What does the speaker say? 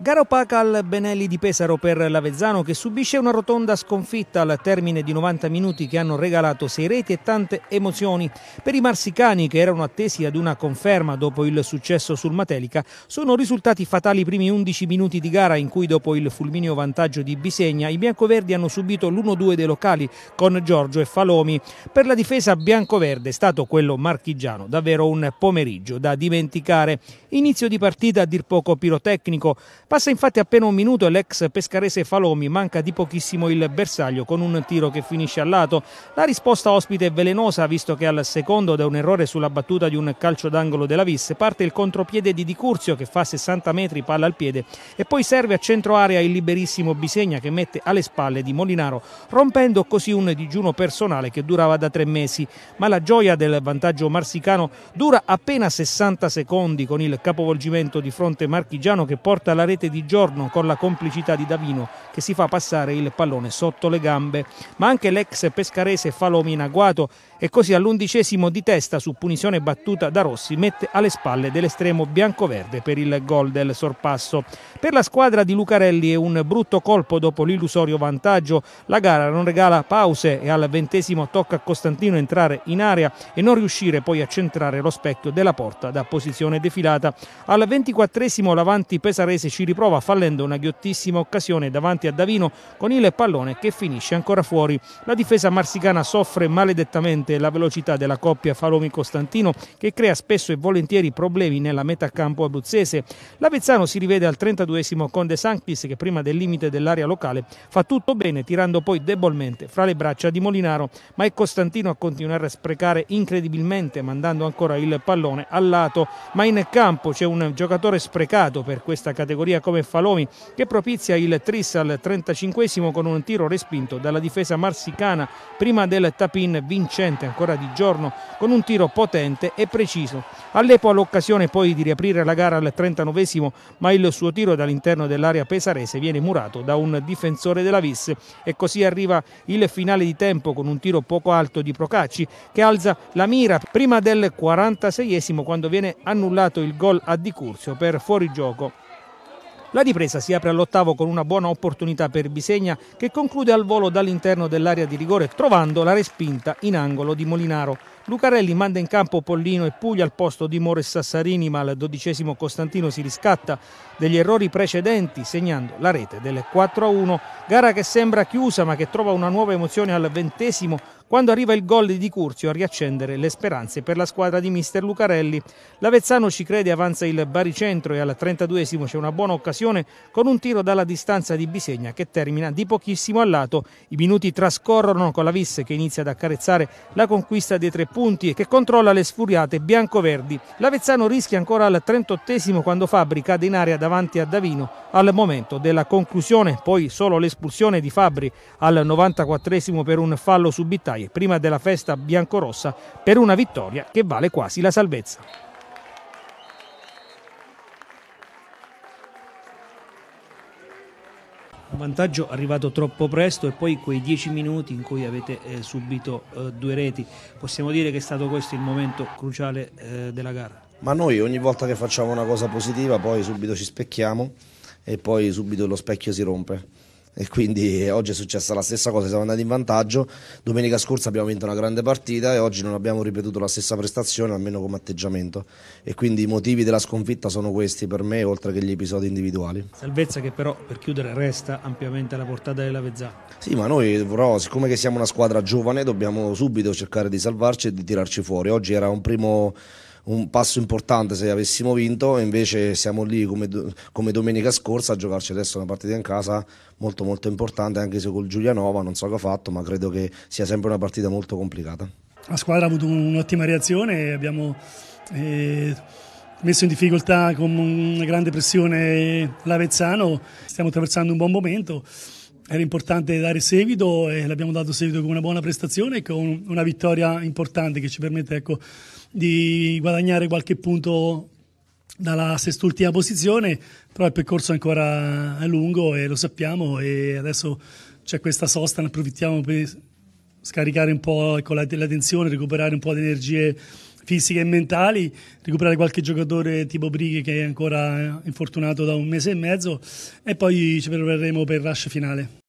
Gara opaca al Benelli di Pesaro per l'Avezzano che subisce una rotonda sconfitta al termine di 90 minuti che hanno regalato sei reti e tante emozioni. Per i marsicani che erano attesi ad una conferma dopo il successo sul Matelica sono risultati fatali i primi 11 minuti di gara in cui dopo il fulmineo vantaggio di Bisegna i biancoverdi hanno subito l'1-2 dei locali con Giorgio e Falomi. Per la difesa biancoverde è stato quello marchigiano davvero un pomeriggio da dimenticare. Inizio di partita a dir poco pirotecnico Passa infatti appena un minuto e l'ex pescarese Falomi manca di pochissimo il bersaglio con un tiro che finisce al lato. La risposta ospite è velenosa visto che al secondo da un errore sulla battuta di un calcio d'angolo della Vis parte il contropiede di Di Curzio che fa 60 metri palla al piede e poi serve a centro area il liberissimo Bisegna che mette alle spalle di Molinaro rompendo così un digiuno personale che durava da tre mesi. Ma la gioia del vantaggio marsicano dura appena 60 secondi con il capovolgimento di fronte marchigiano che porta la rete rete di giorno con la complicità di Davino che si fa passare il pallone sotto le gambe, ma anche l'ex pescarese Falomi in agguato e così all'undicesimo di testa su punizione battuta da Rossi mette alle spalle dell'estremo biancoverde per il gol del sorpasso. Per la squadra di Lucarelli è un brutto colpo dopo l'illusorio vantaggio, la gara non regala pause e al ventesimo tocca a Costantino entrare in area e non riuscire poi a centrare lo specchio della porta da posizione defilata. Al ventiquattresimo l'avanti pesarese ci riprova fallendo una ghiottissima occasione davanti a Davino con il pallone che finisce ancora fuori. La difesa marsicana soffre maledettamente la velocità della coppia Falomi-Costantino che crea spesso e volentieri problemi nella metà campo abruzzese. L'Avezzano si rivede al 32esimo con De Sanctis che prima del limite dell'area locale fa tutto bene tirando poi debolmente fra le braccia di Molinaro, ma è Costantino a continuare a sprecare incredibilmente mandando ancora il pallone al lato, ma in campo c'è un giocatore sprecato per questa categoria come Falomi che propizia il tris al 35 con un tiro respinto dalla difesa marsicana prima del tapin vincente ancora di giorno con un tiro potente e preciso. All'Epo ha l'occasione poi di riaprire la gara al 39 ma il suo tiro dall'interno dell'area pesarese viene murato da un difensore della Vis e così arriva il finale di tempo con un tiro poco alto di Procacci che alza la mira prima del 46 quando viene annullato il gol a Di Curzio per fuorigioco la ripresa si apre all'ottavo con una buona opportunità per Bisegna che conclude al volo dall'interno dell'area di rigore trovando la respinta in angolo di Molinaro. Lucarelli manda in campo Pollino e Puglia al posto di Moro Sassarini, ma al dodicesimo Costantino si riscatta degli errori precedenti, segnando la rete del 4-1. Gara che sembra chiusa, ma che trova una nuova emozione al ventesimo quando arriva il gol di Curzio a riaccendere le speranze per la squadra di mister Lucarelli. L'Avezzano ci crede, avanza il baricentro e al 32esimo c'è una buona occasione con un tiro dalla distanza di Bisegna che termina di pochissimo al lato. I minuti trascorrono con la Vis che inizia ad accarezzare la conquista dei tre punti punti e che controlla le sfuriate biancoverdi. L'Avezzano rischia ancora al 38 quando Fabri cade in area davanti a Davino al momento della conclusione, poi solo l'espulsione di Fabri al 94 per un fallo su Bittaie prima della festa biancorossa per una vittoria che vale quasi la salvezza. un vantaggio arrivato troppo presto e poi quei dieci minuti in cui avete eh, subito eh, due reti. Possiamo dire che è stato questo il momento cruciale eh, della gara. Ma noi ogni volta che facciamo una cosa positiva poi subito ci specchiamo e poi subito lo specchio si rompe e quindi eh, oggi è successa la stessa cosa, siamo andati in vantaggio, domenica scorsa abbiamo vinto una grande partita e oggi non abbiamo ripetuto la stessa prestazione, almeno come atteggiamento e quindi i motivi della sconfitta sono questi per me, oltre che gli episodi individuali. Salvezza che però per chiudere resta ampiamente alla portata della Vezzà. Sì, ma noi però siccome siamo una squadra giovane dobbiamo subito cercare di salvarci e di tirarci fuori, oggi era un primo un passo importante se avessimo vinto, invece siamo lì come, come domenica scorsa a giocarci adesso una partita in casa molto molto importante, anche se con Giulianova non so che ha fatto, ma credo che sia sempre una partita molto complicata. La squadra ha avuto un'ottima reazione, abbiamo... Eh messo in difficoltà con una grande pressione l'Avezzano, stiamo attraversando un buon momento era importante dare seguito e l'abbiamo dato seguito con una buona prestazione e con una vittoria importante che ci permette ecco, di guadagnare qualche punto dalla sest'ultima posizione, però il percorso è ancora lungo e lo sappiamo e adesso c'è questa sosta, ne approfittiamo per scaricare un po' ecco, la, la tensione, recuperare un po' di energie fisiche e mentali, recuperare qualche giocatore tipo Brighi che è ancora infortunato da un mese e mezzo e poi ci prepareremo per il rush finale.